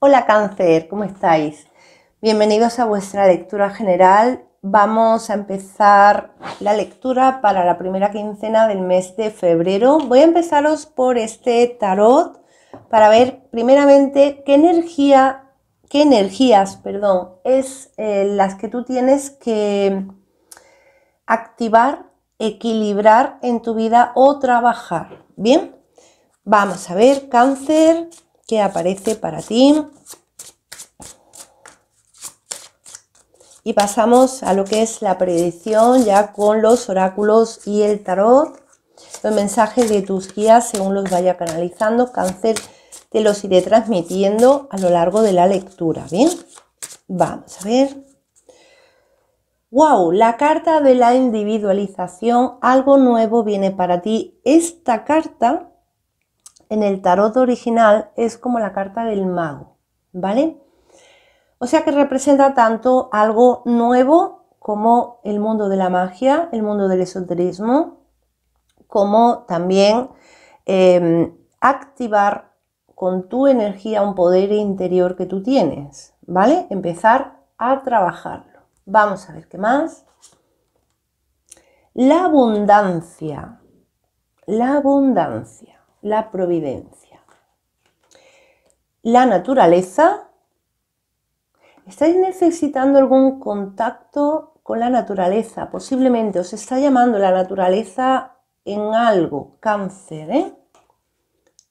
Hola cáncer, ¿cómo estáis? Bienvenidos a vuestra lectura general. Vamos a empezar la lectura para la primera quincena del mes de febrero. Voy a empezaros por este tarot para ver primeramente qué energía, qué energías, perdón, es eh, las que tú tienes que activar, equilibrar en tu vida o trabajar. Bien, vamos a ver cáncer que aparece para ti. Y pasamos a lo que es la predicción ya con los oráculos y el tarot. Los mensajes de tus guías según los vaya canalizando, cáncer, te los iré transmitiendo a lo largo de la lectura, ¿bien? Vamos a ver. ¡Wow! La carta de la individualización, algo nuevo viene para ti. Esta carta en el tarot original es como la carta del mago, ¿vale? O sea que representa tanto algo nuevo como el mundo de la magia, el mundo del esoterismo, como también em, activar con tu energía un poder interior que tú tienes, ¿vale? Empezar a trabajarlo. Vamos a ver qué más. La abundancia. La abundancia la providencia. La naturaleza. ¿Estáis necesitando algún contacto con la naturaleza? Posiblemente os está llamando la naturaleza en algo, cáncer, ¿eh?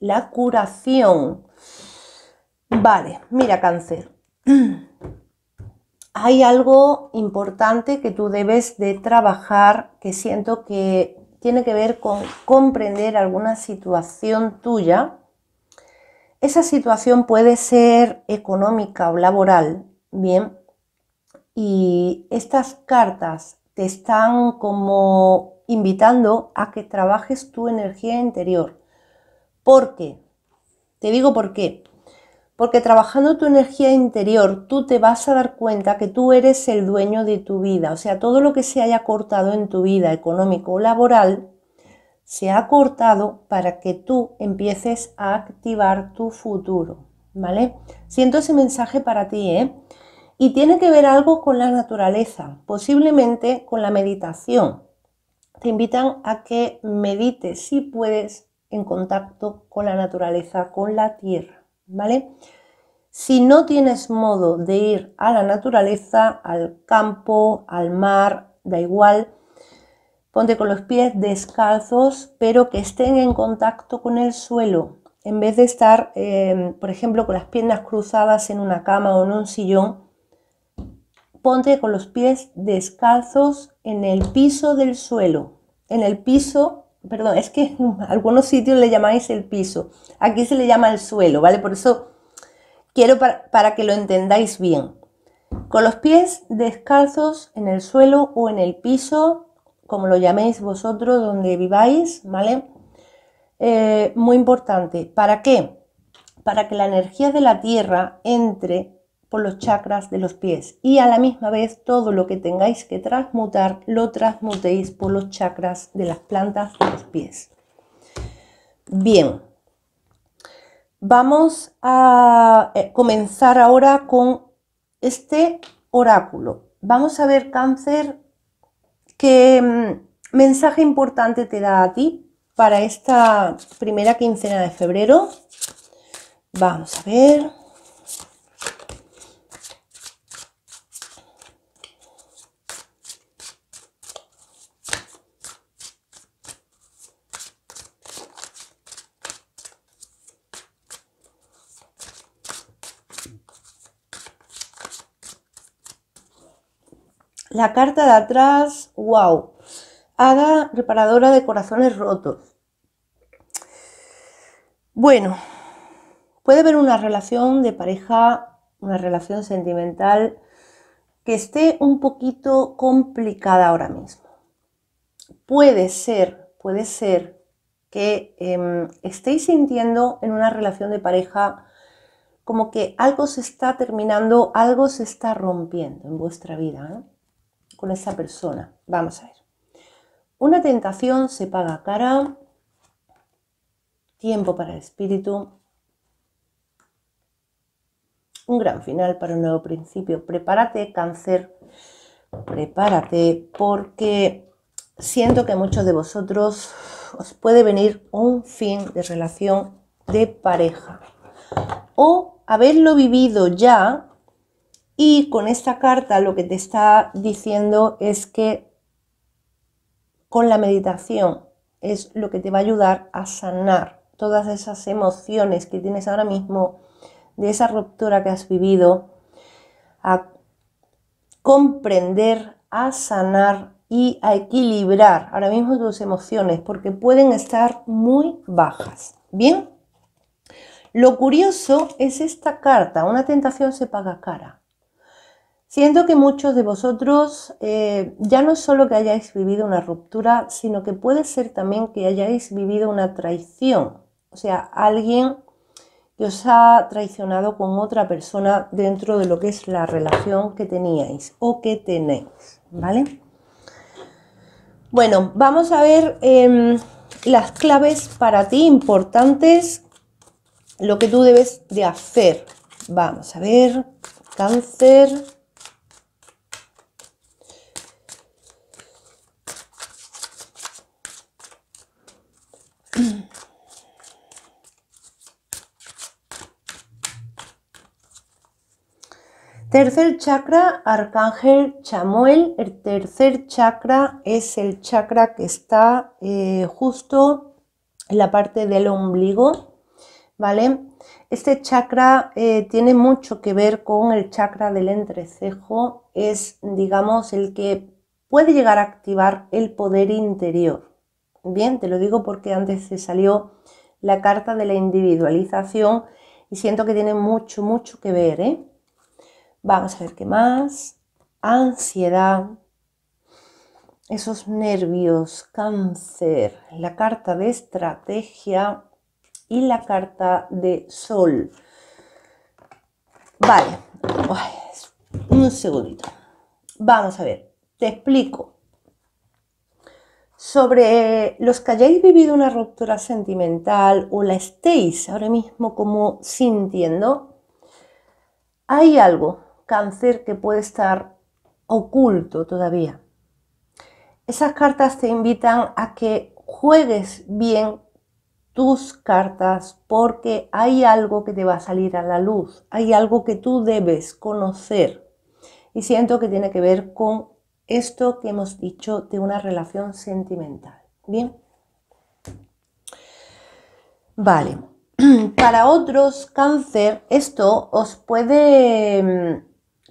La curación. Vale, mira cáncer. Hay algo importante que tú debes de trabajar que siento que tiene que ver con comprender alguna situación tuya. Esa situación puede ser económica o laboral, bien, y estas cartas te están como invitando a que trabajes tu energía interior. ¿Por qué? Te digo por qué. Porque trabajando tu energía interior, tú te vas a dar cuenta que tú eres el dueño de tu vida. O sea, todo lo que se haya cortado en tu vida económico o laboral, se ha cortado para que tú empieces a activar tu futuro. ¿Vale? Siento ese mensaje para ti, ¿eh? Y tiene que ver algo con la naturaleza, posiblemente con la meditación. Te invitan a que medites, si puedes, en contacto con la naturaleza, con la tierra. ¿vale? Si no tienes modo de ir a la naturaleza, al campo, al mar, da igual, ponte con los pies descalzos, pero que estén en contacto con el suelo, en vez de estar, em, por ejemplo, con las piernas cruzadas en una cama o en un sillón. Ponte con los pies descalzos en el piso del suelo, en el piso perdón, es que en algunos sitios le llamáis el piso, aquí se le llama el suelo, ¿vale? Por eso quiero para, que lo entendáis bien. Con los pies descalzos en el suelo o en el piso, como lo llaméis vosotros, donde viváis, ¿vale? Eh, muy importante. ¿Para qué? Para que la energía de la tierra entre por los chakras de los pies y a la misma vez todo lo que tengáis que transmutar lo transmutéis por los chakras de las plantas de los pies. Bien, vamos a eh, comenzar ahora con este oráculo. Vamos a ver cáncer, qué mm, mensaje importante te da a ti para esta primera quincena de febrero. Vamos a ver. La carta de atrás, wow. haga reparadora de corazones rotos. Bueno, puede haber una relación de pareja, una relación sentimental que esté un poquito complicada ahora mismo. Puede ser, puede ser que em, estéis sintiendo en una relación de pareja como que algo se está terminando, algo se está rompiendo en vuestra vida. ¿eh? con esa persona. Vamos a ver. Una tentación se paga cara, tiempo para el espíritu, un gran final para un nuevo principio. Prepárate, cáncer, prepárate porque siento que muchos de vosotros os puede venir un fin de relación de pareja. O haberlo vivido ya y con esta carta lo que te está diciendo es que con la meditación es lo que te va a ayudar a sanar todas esas emociones que tienes ahora mismo, de esa ruptura que has vivido, a comprender, a sanar y a equilibrar ahora mismo tus emociones porque pueden estar muy bajas. Bien, lo curioso es esta carta, una tentación se paga cara. Siento que muchos de vosotros eh, ya no es solo que hayáis vivido una ruptura, sino que puede ser también que hayáis vivido una traición. O sea, alguien que os ha traicionado con otra persona dentro de lo que es la relación que teníais o que tenéis, ¿vale? Bueno, vamos a ver em, las claves para ti importantes, lo que tú debes de hacer. Vamos a ver, cáncer. Tercer chakra, Arcángel Chamuel. El tercer chakra es el chakra que está eh, justo en la parte del ombligo, ¿vale? Este chakra eh, tiene mucho que ver con el chakra del entrecejo. Es, digamos, el que puede llegar a activar el poder interior. Bien, te lo digo porque antes se salió la carta de la individualización y siento que tiene mucho, mucho que ver, ¿eh? Vamos a ver qué más. Ansiedad. Esos nervios, cáncer, la carta de estrategia y la carta de sol. Vale, un segundito. Vamos a ver, te explico. Sobre los que hayáis vivido una ruptura sentimental o la estéis ahora mismo como sintiendo, hay algo cáncer que puede estar oculto todavía. Esas cartas te invitan a que juegues bien tus cartas porque hay algo que te va a salir a la luz, hay algo que tú debes conocer. Y siento que tiene que ver con esto que hemos dicho de una relación sentimental. Bien. Vale. Para otros, cáncer, esto os puede mm,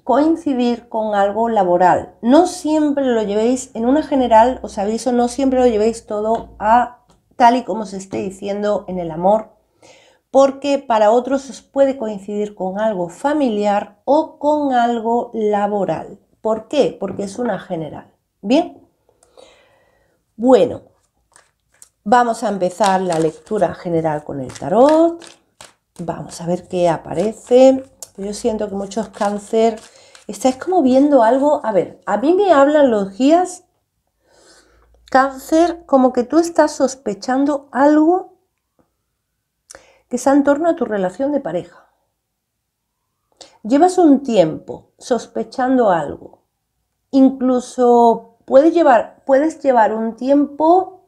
coincidir con algo laboral. No siempre lo llevéis en una general, os aviso, no siempre lo llevéis todo a tal y como se esté diciendo en el amor, porque para otros os puede coincidir con algo familiar o con algo laboral. ¿Por qué? Porque es una general. Bien. Bueno, vamos a empezar la lectura general con el tarot. Vamos a ver qué aparece. Yo siento que muchos cáncer estáis como viendo algo. A ver, a mí me hablan los guías cáncer como que tú estás sospechando algo que está en torno a tu relación de pareja. Llevas un tiempo sospechando algo. Incluso llevar, puedes llevar un tiempo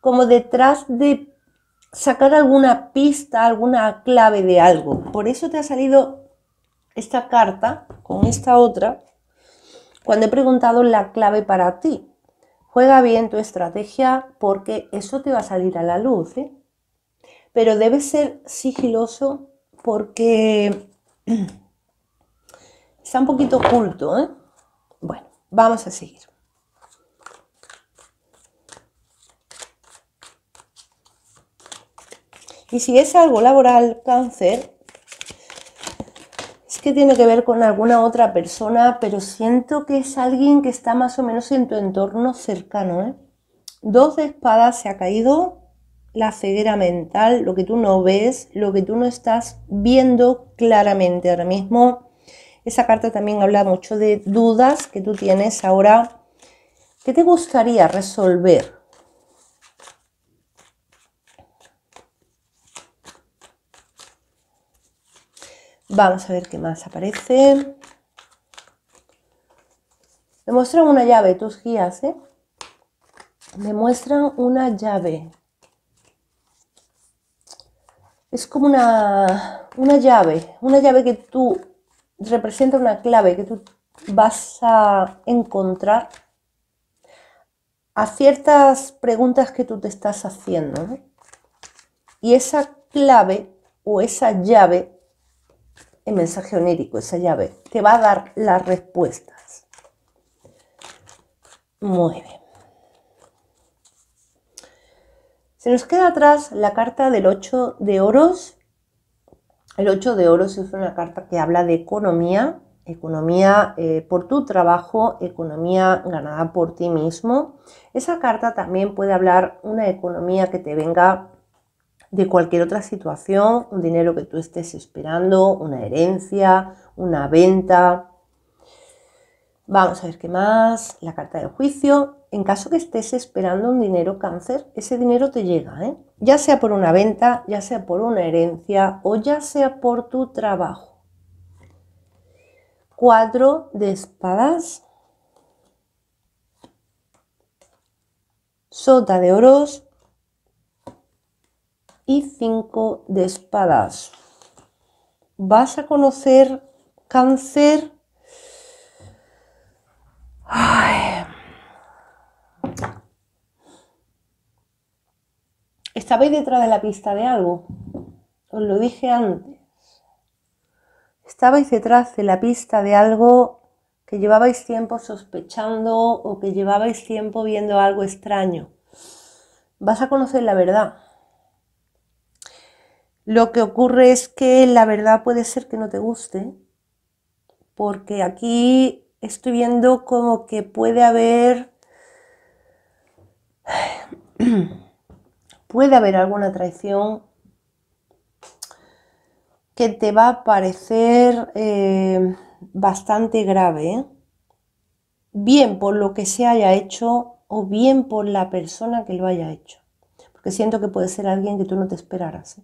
como detrás de sacar alguna pista, alguna clave de algo. Por eso te ha salido esta carta con esta otra cuando he preguntado la clave para ti. Juega bien tu estrategia porque eso te va a salir a la luz. ¿eh? Pero debe ser sigiloso porque está un poquito oculto. ¿eh? Bueno, vamos a seguir. Y si es algo laboral, cáncer, es que tiene que ver con alguna otra persona, pero siento que es alguien que está más o menos en tu entorno cercano. ¿eh? Dos de espadas se ha caído, la ceguera mental, lo que tú no ves, lo que tú no estás viendo claramente ahora mismo. Esa carta también habla mucho de dudas que tú tienes ahora. ¿Qué te gustaría resolver? Vamos a ver qué más aparece. Me muestran una llave, tus guías, ¿eh? Me muestran una llave. Es como una, llave, una llave que tú representa una clave que tú vas a encontrar a ciertas preguntas que tú te estás haciendo. Y esa clave o esa llave el mensaje onírico, esa llave, te va a dar las respuestas. Muy Se nos queda atrás la carta del 8 de oros. El 8 de oros es una carta que habla de economía, economía eh, por tu trabajo, economía ganada por ti mismo. Esa carta también puede hablar una economía que te venga de cualquier otra situación, un dinero que tú estés esperando, una herencia, una venta. Vamos a ver qué más. La carta del juicio. En caso que estés esperando un dinero cáncer, ese dinero te llega, ¿eh? ya sea por una venta, ya sea por una herencia o ya sea por tu trabajo. Cuatro de espadas. Sota de oros y 5 de espadas. Vas a conocer cáncer. ¿Estabais detrás de la pista de algo? Os lo dije antes. Estabais detrás de la pista de algo que llevabais tiempo sospechando o que llevabais tiempo viendo algo extraño. Vas a conocer la verdad lo que ocurre es que la verdad puede ser que no te guste, porque aquí estoy viendo como que puede haber puede haber alguna traición que te va a parecer eh, bastante grave, bien por lo que se haya hecho o bien por la persona que lo haya hecho, porque siento que puede ser alguien que tú no te esperaras. ¿eh?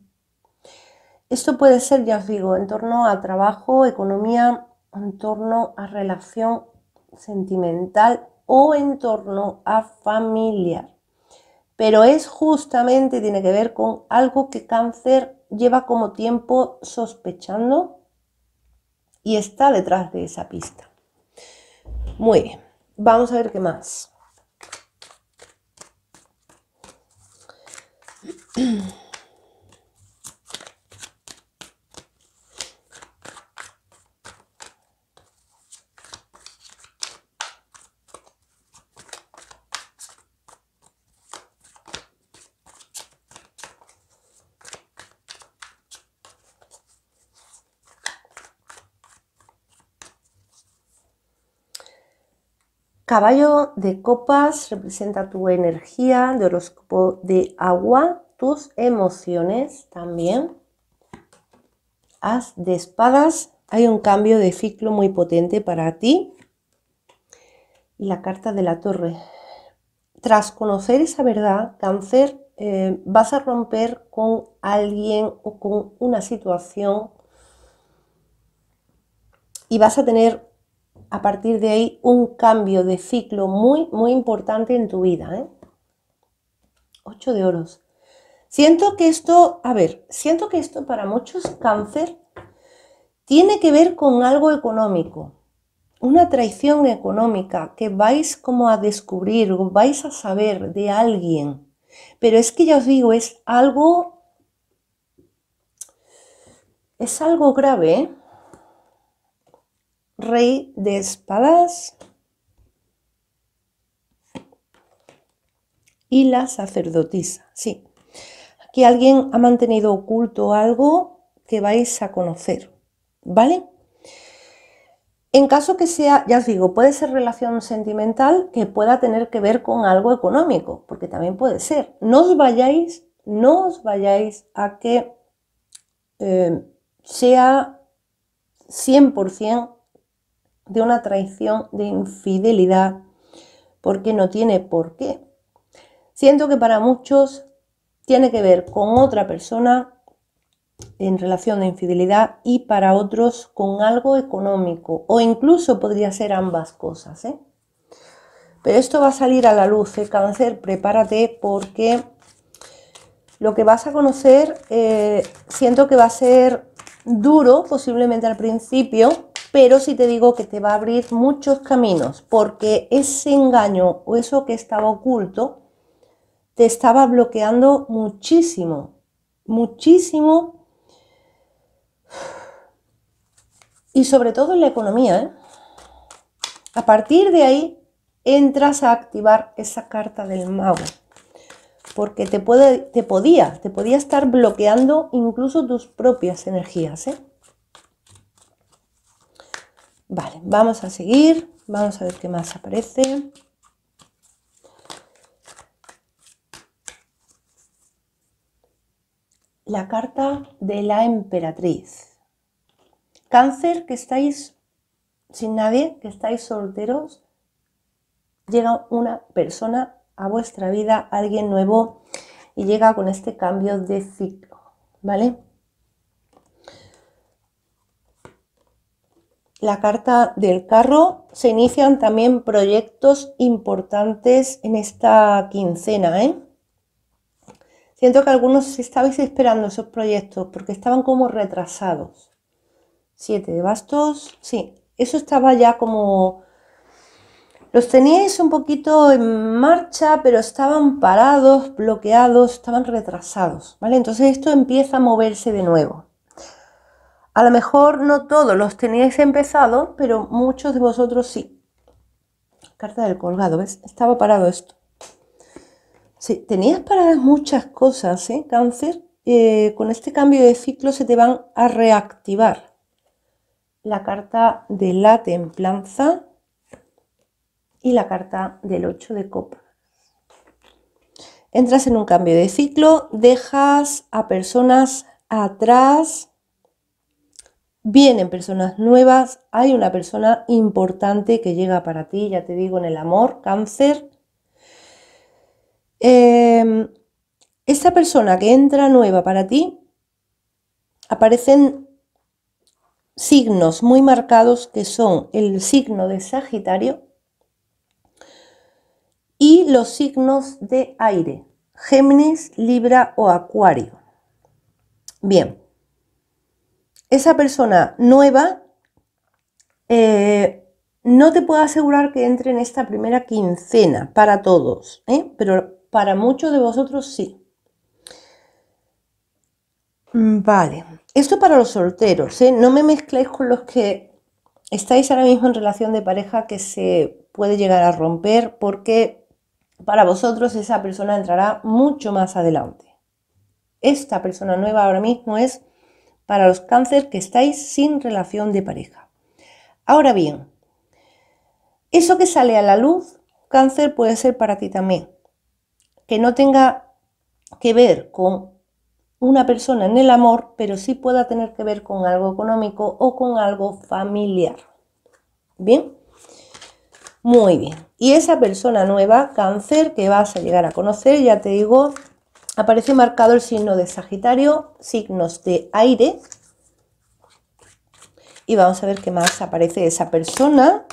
Esto puede ser, ya os digo, en torno a trabajo, economía, en torno a relación sentimental o en torno a familiar. Pero es justamente, tiene que ver con algo que cáncer lleva como tiempo sospechando y está detrás de esa pista. Muy bien, vamos a ver qué más. Caballo de copas representa tu energía, de horóscopo de agua, tus emociones también. As de espadas, hay un cambio de ciclo muy potente para ti. Y la carta de la torre. Tras conocer esa verdad, cáncer, eh, vas a romper con alguien o con una situación y vas a tener a partir de ahí un cambio de ciclo muy, muy importante en tu vida. ¿eh? Ocho 8 de oros. Siento que esto, a ver, siento que esto para muchos cáncer tiene que ver con algo económico, una traición económica que vais como a descubrir o vais a saber de alguien. Pero es que ya os digo, es algo, es algo grave, ¿eh? rey de espadas y la sacerdotisa. Sí, aquí alguien ha mantenido oculto algo que vais a conocer, ¿vale? En caso que sea, ya os digo, puede ser relación sentimental que pueda tener que ver con algo económico, porque también puede ser. No os vayáis, no os vayáis a que eh, sea 100% de una traición, de infidelidad, porque no tiene por qué. Siento que para muchos tiene que ver con otra persona en relación de infidelidad y para otros con algo económico o incluso podría ser ambas cosas. ¿eh? Pero esto va a salir a la luz, el ¿eh? cáncer, prepárate porque lo que vas a conocer eh, siento que va a ser duro posiblemente al principio pero si te digo que te va a abrir muchos caminos, porque ese engaño o eso que estaba oculto te estaba bloqueando muchísimo, muchísimo. Y sobre todo en la economía. ¿eh? A partir de ahí entras a activar esa carta del mago. Porque te, puede, te podía, te podía estar bloqueando incluso tus propias energías. ¿eh? Vale, vamos a seguir. Vamos a ver qué más aparece. La carta de la emperatriz. Cáncer, que estáis sin nadie, que estáis solteros, llega una persona a vuestra vida, alguien nuevo, y llega con este cambio de ciclo, ¿vale? la carta del carro, se inician también proyectos importantes en esta quincena. ¿eh? Siento que algunos estabais esperando esos proyectos porque estaban como retrasados. Siete de bastos, sí, eso estaba ya como... Los teníais un poquito en marcha, pero estaban parados, bloqueados, estaban retrasados, ¿vale? Entonces esto empieza a moverse de nuevo. A lo mejor no todos los teníais empezado, pero muchos de vosotros sí. Carta del colgado, ¿ves? Estaba parado esto. Sí, tenías paradas muchas cosas, ¿eh? Cáncer, eh, con este cambio de ciclo se te van a reactivar. La carta de la templanza y la carta del 8 de copa. Entras en un cambio de ciclo, dejas a personas atrás, vienen personas nuevas, hay una persona importante que llega para ti, ya te digo, en el amor, cáncer. Eh, esa persona que entra nueva para ti, aparecen signos muy marcados que son el signo de Sagitario y los signos de aire, Géminis, Libra o Acuario. Bien esa persona nueva eh, no te puedo asegurar que entre en esta primera quincena para todos, ¿eh? pero para muchos de vosotros sí. Mm, vale, esto para los solteros, ¿eh? no me mezcléis con los que estáis ahora mismo en relación de pareja que se puede llegar a romper porque para vosotros esa persona entrará mucho más adelante. Esta persona nueva ahora mismo es para los cánceres que estáis sin relación de pareja. Ahora bien, eso que sale a la luz, cáncer puede ser para ti también. Que no tenga que ver con una persona en el amor, pero sí pueda tener que ver con algo económico o con algo familiar. Bien, muy bien. Y esa persona nueva, cáncer, que vas a llegar a conocer, ya te digo, aparece marcado el signo de Sagitario, signos de aire. Y vamos a ver qué más aparece de esa persona.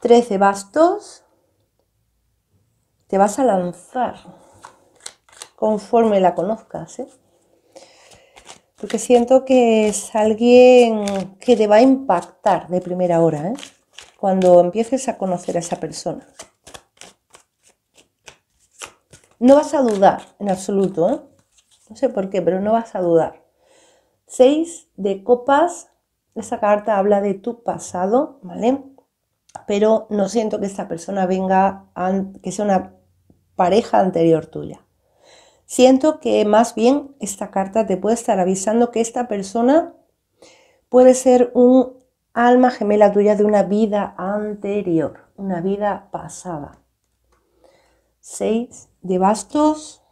13 bastos. Te vas a lanzar conforme la conozcas. ¿eh? Porque siento que es alguien que te va a impactar de primera hora, ¿eh? cuando empieces a conocer a esa persona. No vas a dudar en absoluto, ¿eh? No sé por qué, pero no vas a dudar. Seis de copas. Esta carta habla de tu pasado, ¿vale? Pero no siento que esta persona venga, que sea una pareja anterior tuya. Siento que más bien esta carta te puede estar avisando que esta persona puede ser un alma gemela tuya de una vida anterior, una vida pasada. Seis de bastos.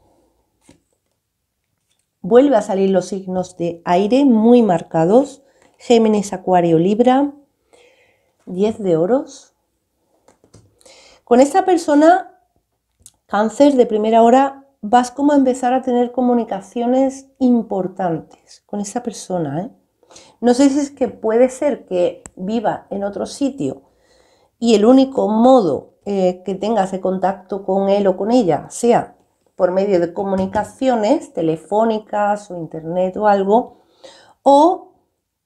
Vuelve a salir los signos de aire muy marcados. Géminis, Acuario, Libra. 10 de oros. Con esta persona, cáncer de primera hora, vas como a empezar a tener comunicaciones importantes con esta persona. ¿eh? No sé si es que puede ser que viva en otro sitio y el único modo eh, que tengas contacto con él o con ella, sea por medio de comunicaciones telefónicas o internet o algo, o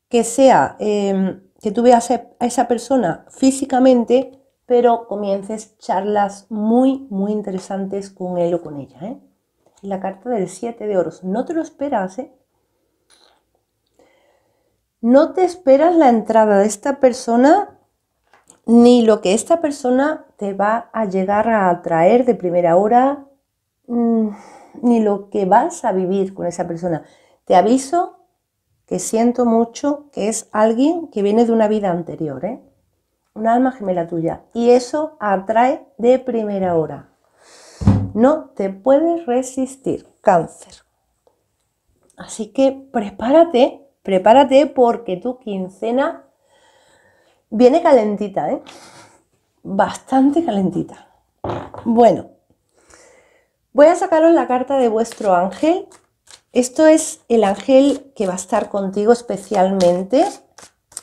que sea em, que tú veas a esa persona físicamente, pero comiences charlas muy, muy interesantes con él o con ella. ¿eh? La carta del 7 de oros, no te lo esperas, ¿eh? No te esperas la entrada de esta persona ni lo que esta persona te va a llegar a atraer de primera hora, mm, ni lo que vas a vivir con esa persona. Te aviso que siento mucho que es alguien que viene de una vida anterior, ¿eh? un alma gemela tuya. Y eso atrae de primera hora. No te puedes resistir, cáncer. Así que prepárate, prepárate porque tu quincena Viene calentita, ¿eh? Bastante calentita. Bueno, voy a sacaros la carta de vuestro ángel. Esto es el ángel que va a estar contigo especialmente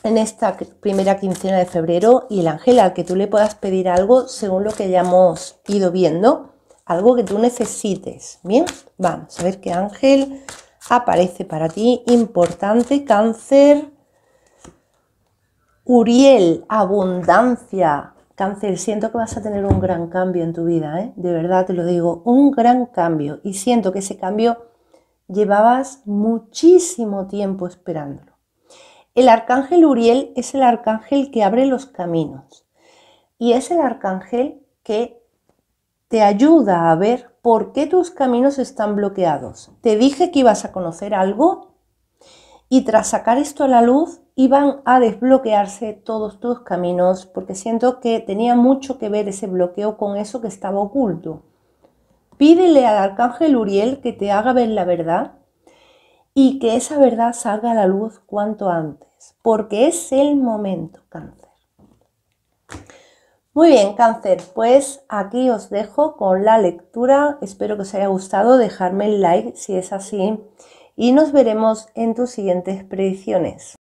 en esta primera quincena de febrero y el ángel al que tú le puedas pedir algo según lo que hayamos ido viendo, algo que tú necesites. Bien, vamos a ver qué ángel aparece para ti. Importante, cáncer. Uriel, abundancia. Cáncer, siento que vas a tener un gran cambio en tu vida, ¿eh? de verdad te lo digo, un gran cambio. Y siento que ese cambio llevabas muchísimo tiempo esperándolo. El arcángel Uriel es el arcángel que abre los caminos y es el arcángel que te ayuda a ver por qué tus caminos están bloqueados. Te dije que ibas a conocer algo y tras sacar esto a la luz, iban a desbloquearse todos tus caminos, porque siento que tenía mucho que ver ese bloqueo con eso que estaba oculto. Pídele al arcángel Uriel que te haga ver la verdad y que esa verdad salga a la luz cuanto antes, porque es el momento, cáncer. Muy bien, cáncer, pues aquí os dejo con la lectura. Espero que os haya gustado. Dejarme el like si es así y nos veremos en tus siguientes predicciones.